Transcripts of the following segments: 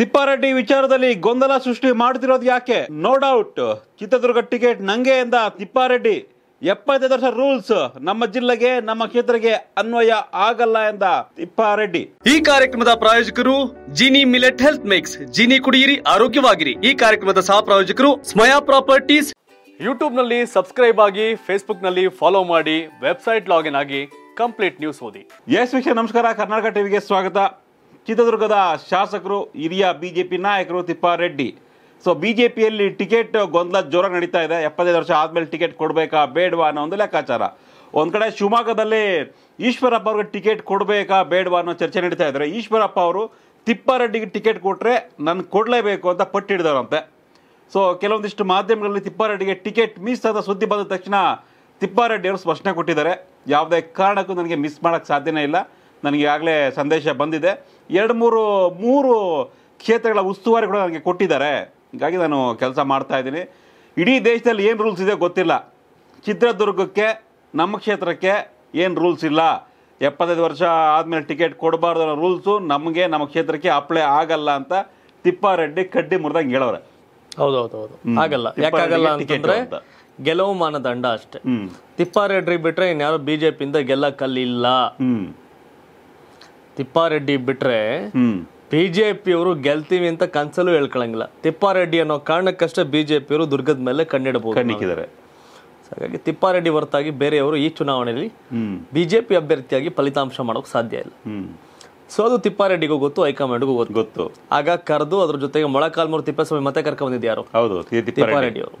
ತಿಪ್ಪಾರೆಡ್ಡಿ ವಿಚಾರದಲ್ಲಿ ಗೊಂದಲ ಸೃಷ್ಟಿ ಮಾಡ್ತಿರೋದು ಯಾಕೆ ನೋ ಡೌಟ್ ಚಿತ್ರದುರ್ಗ ಟಿಕೆಟ್ ನಂಗೆ ಎಂದ ತಿಪ್ಪಾರೆಡ್ಡಿ ಎಪ್ಪತ್ತೈದು ವರ್ಷ ರೂಲ್ಸ್ ನಮ್ಮ ಜಿಲ್ಲೆಗೆ ನಮ್ಮ ಕ್ಷೇತ್ರಕ್ಕೆ ಅನ್ವಯ ಆಗಲ್ಲ ಎಂದ ತಿಪ್ಪಾರೆಡ್ಡಿ ಈ ಕಾರ್ಯಕ್ರಮದ ಪ್ರಾಯೋಜಕರು Gini millet health mix Gini ಕುಡಿಯಿರಿ ಆರೋಗ್ಯವಾಗಿರಿ ಈ ಕಾರ್ಯಕ್ರಮದ ಸಹ ಪ್ರಾಯೋಜಕರು ಸ್ಮಯಾ ಪ್ರಾಪರ್ಟೀಸ್ ಯೂಟ್ಯೂಬ್ ನಲ್ಲಿ ಸಬ್ಸ್ಕ್ರೈಬ್ ಆಗಿ ಫೇಸ್ಬುಕ್ ನಲ್ಲಿ ಫಾಲೋ ಮಾಡಿ ವೆಬ್ಸೈಟ್ ಲಾಗಿನ್ ಆಗಿ ಕಂಪ್ಲೀಟ್ ನ್ಯೂಸ್ ಓದಿ ಎಸ್ ವಿಷಯ ನಮಸ್ಕಾರ ಕರ್ನಾಟಕ ಟಿವಿಗೆ ಸ್ವಾಗತ ಚಿತ್ರದುರ್ಗದ ಶಾಸಕರು ಹಿರಿಯ ಬಿ ಜೆ ಪಿ ನಾಯಕರು ತಿಪ್ಪಾರೆಡ್ಡಿ ಸೊ ಬಿ ಜೆ ಪಿಯಲ್ಲಿ ಟಿಕೆಟ್ ಗೊಂದಲ ಜೋರಾಗಿ ನಡೀತಾ ಇದೆ ಎಪ್ಪತ್ತೈದು ವರ್ಷ ಆದಮೇಲೆ ಟಿಕೆಟ್ ಕೊಡಬೇಕಾ ಬೇಡವಾ ಅನ್ನೋ ಒಂದು ಲೆಕ್ಕಾಚಾರ ಒಂದು ಕಡೆ ಶಿವಮೊಗ್ಗದಲ್ಲಿ ಈಶ್ವರಪ್ಪ ಅವ್ರಿಗೆ ಟಿಕೆಟ್ ಕೊಡಬೇಕಾ ಬೇಡವಾ ಅನ್ನೋ ಚರ್ಚೆ ನಡೀತಾ ಇದ್ದಾರೆ ಈಶ್ವರಪ್ಪ ಅವರು ತಿಪ್ಪಾರೆಡ್ಡಿಗೆ ಟಿಕೆಟ್ ಕೊಟ್ಟರೆ ನಾನು ಕೊಡಲೇಬೇಕು ಅಂತ ಪಟ್ಟು ಹಿಡಿದಾರಂತೆ ಸೊ ಕೆಲವೊಂದಿಷ್ಟು ಮಾಧ್ಯಮಗಳಲ್ಲಿ ತಿಪ್ಪಾರೆಡ್ಡಿಗೆ ಟಿಕೆಟ್ ಮಿಸ್ ಆದ ಸುದ್ದಿ ಬಂದ ತಕ್ಷಣ ತಿಪ್ಪಾರೆಡ್ಡಿ ಅವರು ಸ್ಪಷ್ಟನೆ ಕೊಟ್ಟಿದ್ದಾರೆ ಯಾವುದೇ ಕಾರಣಕ್ಕೂ ನನಗೆ ಮಿಸ್ ಮಾಡೋಕ್ಕೆ ಸಾಧ್ಯನೇ ಇಲ್ಲ ನನಗೀಗಾಗಲೇ ಸಂದೇಶ ಬಂದಿದೆ ಎರಡು ಮೂರು ಮೂರು ಕ್ಷೇತ್ರಗಳ ಉಸ್ತುವಾರಿ ಕೂಡ ನನಗೆ ಕೊಟ್ಟಿದ್ದಾರೆ ಹೀಗಾಗಿ ನಾನು ಕೆಲಸ ಮಾಡ್ತಾ ಇದ್ದೀನಿ ಇಡೀ ದೇಶದಲ್ಲಿ ಏನು ರೂಲ್ಸ್ ಇದೆ ಗೊತ್ತಿಲ್ಲ ಚಿತ್ರದುರ್ಗಕ್ಕೆ ನಮ್ಮ ಕ್ಷೇತ್ರಕ್ಕೆ ಏನು ರೂಲ್ಸ್ ಇಲ್ಲ ಎಪ್ಪತ್ತೈದು ವರ್ಷ ಆದಮೇಲೆ ಟಿಕೆಟ್ ಕೊಡಬಾರ್ದು ಅನ್ನೋ ರೂಲ್ಸು ನಮಗೆ ನಮ್ಮ ಕ್ಷೇತ್ರಕ್ಕೆ ಅಪ್ಲೈ ಆಗಲ್ಲ ಅಂತ ತಿಪ್ಪಾರೆಡ್ಡಿ ಕಡ್ಡಿ ಮುರಿದಂಗೆ ಹೇಳೋರೆ ಹೌದೌದು ಹೌದು ಆಗಲ್ಲ ಯಾಕಾಗಲ್ಲ ಅಂತಂದ್ರೆ ಗೆಲುವು ಮಾನದಂಡ ಅಷ್ಟೇ ತಿಪ್ಪಾರೆಡ್ಡಿ ಬಿಟ್ರೆ ಇನ್ಯಾರು ಬಿಜೆಪಿಯಿಂದ ಗೆಲ್ಲಕ್ಕಲ್ಲಿಲ್ಲ ತಿಪ್ಪಾರೆಡ್ಡಿ ಬಿಟ್ರೆ ಬಿಜೆಪಿ ಅವರು ಗೆಲ್ತೀವಿ ಅಂತ ಕನ್ಸಲ್ಲೂ ಹೇಳ್ಕೊಳಂಗಿಲ್ಲ ತಿಪ್ಪಾರೆಡ್ಡಿ ಅನ್ನೋ ಕಾರಣಕ್ಕಷ್ಟೇ ಬಿಜೆಪಿ ಅವರು ದುರ್ಗದ ಮೇಲೆ ಕಣ್ಣಿಡಬಹುದು ಹಾಗಾಗಿ ತಿಪ್ಪಾರೆಡ್ಡಿ ಹೊರತಾಗಿ ಬೇರೆಯವರು ಈ ಚುನಾವಣೆಯಲ್ಲಿ ಬಿಜೆಪಿ ಅಭ್ಯರ್ಥಿಯಾಗಿ ಫಲಿತಾಂಶ ಮಾಡೋಕೆ ಸಾಧ್ಯ ಇಲ್ಲ ಸೊ ಅದು ತಿಪ್ಪಾರೆಡ್ಡಿಗೂ ಗೊತ್ತು ಹೈಕಮಾಂಡ್ಗೂ ಗೊತ್ತು ಗೊತ್ತು ಆಗ ಕರೆದು ಅದ್ರ ಜೊತೆಗೆ ಮೊಳಕಾಲ್ಮೂರು ತಿಪ್ಪೇಸ್ವಾಮಿ ಮತ್ತೆ ಕರ್ಕೊಂಡ್ ಯಾರು ಹೌದು ತಿಪ್ಪಾರೆಡ್ಡಿ ಅವರು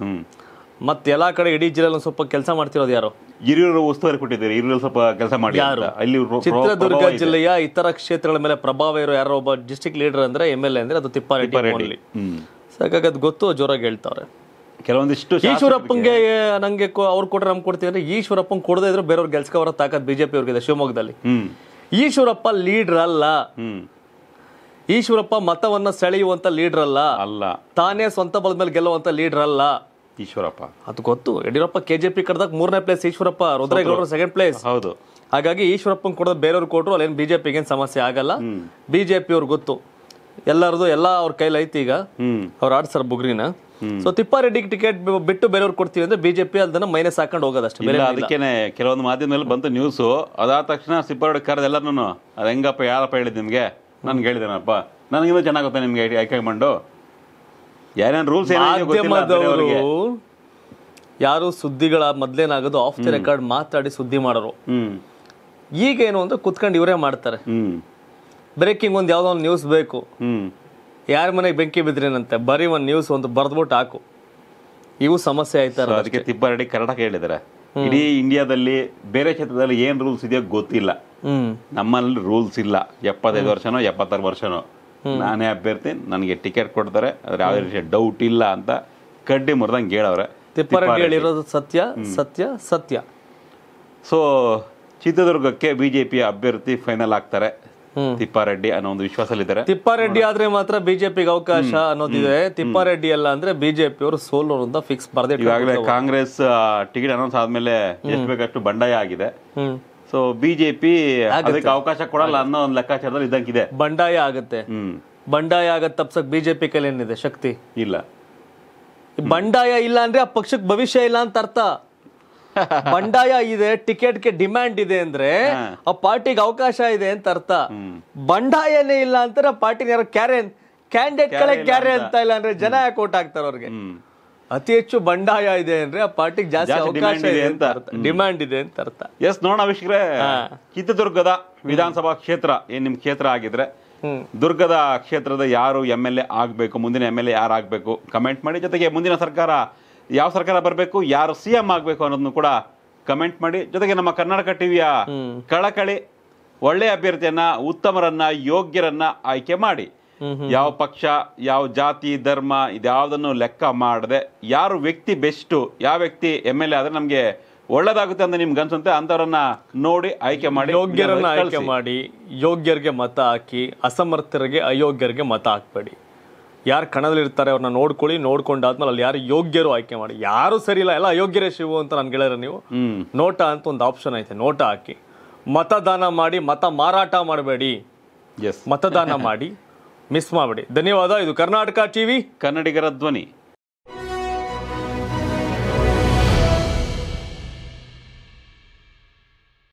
ಮತ್ತೆ ಎಲ್ಲಾ ಕಡೆ ಇಡೀ ಜಿಲ್ಲೆಯಲ್ಲಿ ಸ್ವಲ್ಪ ಕೆಲಸ ಮಾಡ್ತಿರೋದು ಯಾರು ಹಿರಿಯರು ಉಸ್ತುವಾರಿ ಕೊಟ್ಟಿದ್ದಾರೆ ಹಿರಿಯರು ಸ್ವಲ್ಪ ಕೆಲಸ ಮಾಡಿ ಅಲ್ಲಿ ಚಿತ್ರದುರ್ಗ ಜಿಲ್ಲೆಯ ಇತರ ಕ್ಷೇತ್ರಗಳ ಮೇಲೆ ಪ್ರಭಾವ ಇರೋ ಯಾರೋ ಒಬ್ಬ ಡಿಸ್ಟಿಕ್ ಲೀಡರ್ ಅಂದ್ರೆ ಎಮ್ ಎಲ್ ಎ ಅಂದ್ರೆ ಅದು ತಿಪ್ಪಾರೆಡ್ಡಿ ಸಾಕಾಗಿ ಗೊತ್ತು ಜೋರಾಗಿ ಹೇಳ್ತಾವ್ರೆ ಕೆಲವೊಂದಿಷ್ಟು ಈಶ್ವರಪ್ಪಂಗೆ ನಂಗೆ ಅವ್ರು ಕೊಟ್ರೆ ನಮ್ಗೆ ಕೊಡ್ತೀವಿ ಅಂದ್ರೆ ಈಶ್ವರಪ್ಪಂಗೆ ಕೊಡದೇ ಇದ್ರೆ ಬೇರೆಯವ್ರು ಗೆಲ್ಸ್ಕವರ ತಾಕತ್ ಬಿಜೆಪಿ ಅವ್ರಿಗಿದೆ ಶಿವಮೊಗ್ಗದಲ್ಲಿ ಈಶ್ವರಪ್ಪ ಲೀಡರ್ ಅಲ್ಲ ಈಶ್ವರಪ್ಪ ಮತವನ್ನ ಸೆಳೆಯುವಂತ ಲೀಡರ್ ಅಲ್ಲ ಅಲ್ಲ ತಾನೇ ಸ್ವಂತ ಬಲದ ಮೇಲೆ ಗೆಲ್ಲುವಂತ ಲೀಡರ್ ಅಲ್ಲ ಈಶ್ವರಪ್ಪ ಅದು ಗೊತ್ತು ಯಡಿಯೂರಪ್ಪ ಕೆ ಜೆ ಪಿ ಕರೆದಾಗ ಮೂರನೇ ಪ್ಲೇಸ್ ಈಶ್ವರಪ್ಪ ರುದ್ರೇಗೌಡರು ಸೆಕೆಂಡ್ ಪ್ಲೇಸ್ ಹೌದು ಹಾಗಾಗಿ ಈಶ್ವರಪ್ಪ ಕೊಡೋದು ಬೇರೆಯವ್ರು ಕೊಟ್ಟರು ಅಲ್ಲೇನು ಬಿಜೆಪಿಗೆ ಏನು ಸಮಸ್ಯೆ ಆಗಲ್ಲ ಬಿಜೆಪಿ ಅವ್ರಿಗೆ ಗೊತ್ತು ಎಲ್ಲರದು ಎಲ್ಲ ಅವ್ರ ಕೈಲಿ ಐತಿ ಈಗ ಅವ್ರು ಆಡ್ಸರ್ ಬುಗ್ರಿನ ಸೊ ತಿಪ್ಪಾರೆಡ್ಡಿಗೆ ಟಿಕೆಟ್ ಬಿಟ್ಟು ಬೇರೆಯವ್ರು ಕೊಡ್ತೀವಿ ಅಂದ್ರೆ ಬಿಜೆಪಿ ಅದನ್ನ ಮೈನಸ್ ಹಾಕೊಂಡು ಹೋಗೋದಷ್ಟೇ ಬೇರೆ ಕೆಲವೊಂದು ಮಾಧ್ಯಮದಲ್ಲಿ ಬಂತು ನ್ಯೂಸ್ ಅದಾದ ತಕ್ಷಣ ಸಿಪ್ಪಾರೆಡ್ಡಿ ಕರೆದ ಅದು ಹೆಂಗಪ್ಪ ಯಾರಪ್ಪ ಹೇಳಿದ್ ನಿಮ್ಗೆ ನನ್ಗೆ ಹೇಳಿದೇನಪ್ಪ ನನಗಿನ್ನೂ ಚೆನ್ನಾಗುತ್ತೆ ನಿಮ್ಗೆ ಐಡಿಯಾ ಯಾರು ಸುದ್ದಿಗಳ ಮೊದ್ಲೇನಾಗೋದು ಆಫ್ ದಿ ರೆಕಾರ್ಡ್ ಮಾತಾಡಿ ಸುದ್ದಿ ಮಾಡೋರು ಈಗೇನು ಅಂತ ಕುತ್ಕೊಂಡು ಇವರೇ ಮಾಡ್ತಾರೆ ಬ್ರೇಕಿಂಗ್ ಒಂದು ಯಾವ್ದೋ ಒಂದು ನ್ಯೂಸ್ ಬೇಕು ಯಾರ ಮನೆಗೆ ಬೆಂಕಿ ಬಿದ್ರೇನಂತೆ ಬರೀ ಒಂದು ನ್ಯೂಸ್ ಒಂದು ಬರೆದ್ಬಿಟ್ಟು ಹಾಕು ಇವು ಸಮಸ್ಯೆ ಆಯ್ತಾರ ಅದಕ್ಕೆ ತಿಪ್ಪಾರೆಡ್ಡಿ ಕರ್ನಾಟಕ ಹೇಳಿದ್ದಾರೆ ಇಡೀ ಇಂಡಿಯಾದಲ್ಲಿ ಬೇರೆ ಕ್ಷೇತ್ರದಲ್ಲಿ ಏನ್ ರೂಲ್ಸ್ ಇದೆಯೋ ಗೊತ್ತಿಲ್ಲ ನಮ್ಮಲ್ಲಿ ರೂಲ್ಸ್ ಇಲ್ಲ ಎಪ್ಪತ್ತೈದು ವರ್ಷನೋ ಎಪ್ಪತ್ತಾರು ವರ್ಷನೋ ನಾನೇ ಅಭ್ಯರ್ಥಿ ನನಗೆ ಟಿಕೆಟ್ ಕೊಡ್ತಾರೆ ಅದ್ರ ಯಾವುದೇ ರೀತಿಯ ಡೌಟ್ ಇಲ್ಲ ಅಂತ ಕಡ್ಡಿ ಮುರಿದಂಗೆ ಹೇಳವ್ರೆ ತಿಪ್ಪಾರೆಡ್ಡಿ ಹೇಳಿರೋದು ಸತ್ಯ ಸತ್ಯ ಸತ್ಯ ಸೊ ಚಿತ್ರದುರ್ಗಕ್ಕೆ ಬಿಜೆಪಿ ಅಭ್ಯರ್ಥಿ ಫೈನಲ್ ಆಗ್ತಾರೆ ತಿಪ್ಪಾರೆಡ್ಡಿ ಅನ್ನೋ ಒಂದು ವಿಶ್ವಾಸಲ್ಲಿದ್ದಾರೆ ತಿಪ್ಪಾರೆಡ್ಡಿ ಆದ್ರೆ ಮಾತ್ರ ಬಿಜೆಪಿಗೆ ಅವಕಾಶ ಅನ್ನೋದಿದೆ ತಿಪ್ಪಾರೆಡ್ಡಿ ಅಲ್ಲ ಅಂದ್ರೆ ಬಿಜೆಪಿ ಅವರು ಸೋಲೋರು ಅಂತ ಫಿಕ್ಸ್ ಬರ್ದೇ ಈಗಾಗಲೇ ಕಾಂಗ್ರೆಸ್ ಟಿಕೆಟ್ ಅನೌನ್ಸ್ ಆದ್ಮೇಲೆ ಎಷ್ಟು ಬೇಕಷ್ಟು ಬಂಡಾಯ ಆಗಿದೆ ಸೊ ಬಿಜೆಪಿ ಅದಕ್ಕೆ ಅವಕಾಶ ಕೊಡಲ್ಲ ಅನ್ನೋ ಒಂದು ಲೆಕ್ಕಾಚಾರದಲ್ಲಿ ಇದ್ದಂಗಿದೆ ಬಂಡಾಯ ಆಗುತ್ತೆ ಬಂಡಾಯ ಆಗ ತಪ್ಸಕ್ ಬಿಜೆಪಿ ಏನಿದೆ ಶಕ್ತಿ ಇಲ್ಲ ಬಂಡಾಯ ಇಲ್ಲ ಅಂದ್ರೆ ಆ ಪಕ್ಷಕ್ಕೆ ಭವಿಷ್ಯ ಇಲ್ಲ ಅಂತ ಅರ್ಥ ಬಂಡಾಯ ಇದೆ ಟಿಕೆಟ್ಗೆ ಡಿಮ್ಯಾಂಡ್ ಇದೆ ಅಂದ್ರೆ ಆ ಪಾರ್ಟಿಗೆ ಅವಕಾಶ ಇದೆ ಅಂತ ಅರ್ಥ ಬಂಡಾಯನೇ ಇಲ್ಲ ಅಂತಾರೆ ಆ ಪಾರ್ಟಿನ ಯಾರೋ ಕ್ಯಾರೆ ಕ್ಯಾಂಡಿಡೇಟ್ ಕ್ಯಾರೆ ಅಂತ ಇಲ್ಲ ಅಂದ್ರೆ ಜನ ಯಾಕೆ ಓಟ್ ಹಾಕ್ತಾರೆ ಅವ್ರಿಗೆ ಅತಿ ಹೆಚ್ಚು ಬಂಡಾಯ ಇದೆ ಅಂದ್ರೆ ಆ ಪಾರ್ಟಿಗೆ ಜಾಸ್ತಿ ಅವಕಾಶ ಇದೆ ಅಂತ ಡಿಮ್ಯಾಂಡ್ ಇದೆ ಅಂತ ಅರ್ಥ ಎಸ್ ನೋಡೋಣ ವೀಕ್ಷಕರೇ ಚಿತ್ರದುರ್ಗದ ವಿಧಾನಸಭಾ ಕ್ಷೇತ್ರ ಏನ್ ನಿಮ್ ಕ್ಷೇತ್ರ ಆಗಿದ್ರೆ ದುರ್ಗದ ಕ್ಷೇತ್ರದ ಯಾರು ಎಂ ಎಲ್ ಎ ಆಗ್ಬೇಕು ಮುಂದಿನ ಎಂ ಎಲ್ ಎ ಯಾರು ಆಗ್ಬೇಕು ಕಮೆಂಟ್ ಮಾಡಿ ಜೊತೆಗೆ ಮುಂದಿನ ಸರ್ಕಾರ ಯಾವ ಸರ್ಕಾರ ಬರಬೇಕು ಯಾರು ಸಿ ಎಂ ಆಗ್ಬೇಕು ಅನ್ನೋದನ್ನು ಕೂಡ ಕಮೆಂಟ್ ಮಾಡಿ ಜೊತೆಗೆ ನಮ್ಮ ಕರ್ನಾಟಕ ಟಿವಿಯ ಕಳಕಳಿ ಒಳ್ಳೆಯ ಅಭ್ಯರ್ಥಿಯನ್ನ ಉತ್ತಮರನ್ನ ಯೋಗ್ಯರನ್ನ ಆಯ್ಕೆ ಮಾಡಿ ಯಾವ ಪಕ್ಷ ಯಾವ ಜಾತಿ ಧರ್ಮ ಇದ್ಯಾವುದನ್ನು ಲೆಕ್ಕ ಮಾಡದೆ ಯಾರು ವ್ಯಕ್ತಿ ಬೆಸ್ಟು ಯಾವ ವ್ಯಕ್ತಿ ಎಮ್ ಎಲ್ ಎ ಆದರೆ ನಮಗೆ ಒಳ್ಳೇದಾಗುತ್ತೆ ಅಂತ ನಿಮ್ಗೆ ಅನ್ಸುತ್ತೆ ಅಂತವರನ್ನ ನೋಡಿ ಆಯ್ಕೆ ಮಾಡಿ ಯೋಗ್ಯರನ್ನ ಆಯ್ಕೆ ಮಾಡಿ ಯೋಗ್ಯರಿಗೆ ಮತ ಹಾಕಿ ಅಸಮರ್ಥರಿಗೆ ಅಯೋಗ್ಯರಿಗೆ ಮತ ಹಾಕಬೇಡಿ ಯಾರು ಕಣದಲ್ಲಿರ್ತಾರೆ ಅವ್ರನ್ನ ನೋಡ್ಕೊಳ್ಳಿ ನೋಡ್ಕೊಂಡಾದ್ಮೇಲೆ ಅಲ್ಲಿ ಯಾರು ಯೋಗ್ಯರು ಆಯ್ಕೆ ಮಾಡಿ ಯಾರು ಸರಿ ಇಲ್ಲ ಎಲ್ಲ ಅಯೋಗ್ಯರೇ ಶಿವು ಅಂತ ನಾನು ಗೆಳೆಯರ ನೀವು ನೋಟ ಅಂತ ಒಂದು ಆಪ್ಷನ್ ಐತೆ ನೋಟ ಹಾಕಿ ಮತದಾನ ಮಾಡಿ ಮತ ಮಾರಾಟ ಮಾಡಬೇಡಿ ಮತದಾನ ಮಾಡಿ ಮಿಸ್ ಮಾಡಬೇಡಿ ಧನ್ಯವಾದ ಇದು ಕರ್ನಾಟಕ ಟಿವಿ ಕನ್ನಡಿಗರ ಧ್ವನಿ